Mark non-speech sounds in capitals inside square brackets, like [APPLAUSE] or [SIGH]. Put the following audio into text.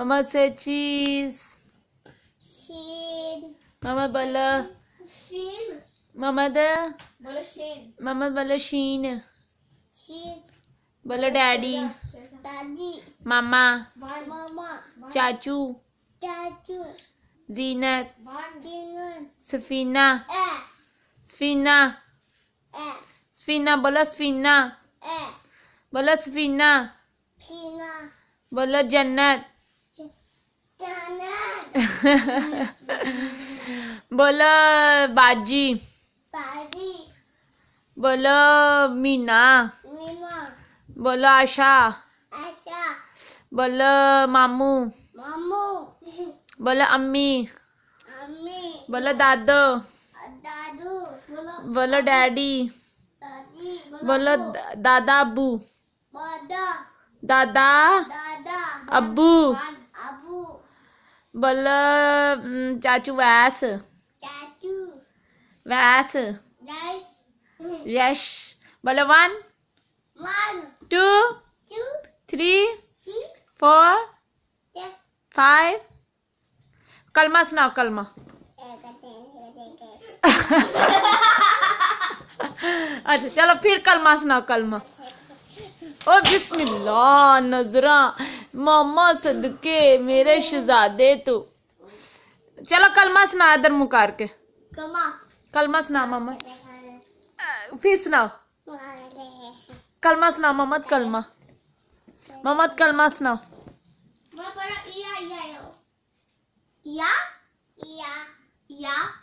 Ahmad said cheese. Sheen. Mama bala. Sheen. Mama da. Bala sheen. Mama bala sheen. Sheen. Bala daddy. Daddy. Mama. Mama. Chachu. Chachu. Zinat. Zinat. Safina. Eh. Sfina. Eh. Sfina bala Sfina. Eh. Bala Sfina. Sfina. Bala Jannat. [LAUGHS] बोलो बाजी बाजी बोलो मीना मीना बोलो आशा आशा बोलो मामू मामू बोलो अम्मी अम्मी बोलो दादो दादू बोलो डैडी बोलो दादा अबू दादा दादा अबू बोल चाचू वैस चाचू वैस यश बोलो one two three four five कलमा सुनाओ कलमा [LAUGHS] [LAUGHS] अच्छा चलो फिर कलमा सुनाओ कलमा और बिस्मिल्लाह नजरा मामा सदके मेरे शहजादे तो चलो कलमा सुना इधर मुकार के कलमा सुना मामा फिर सुना कलमा सुना मामा कलमा मामा कलमा सुनाओ या या या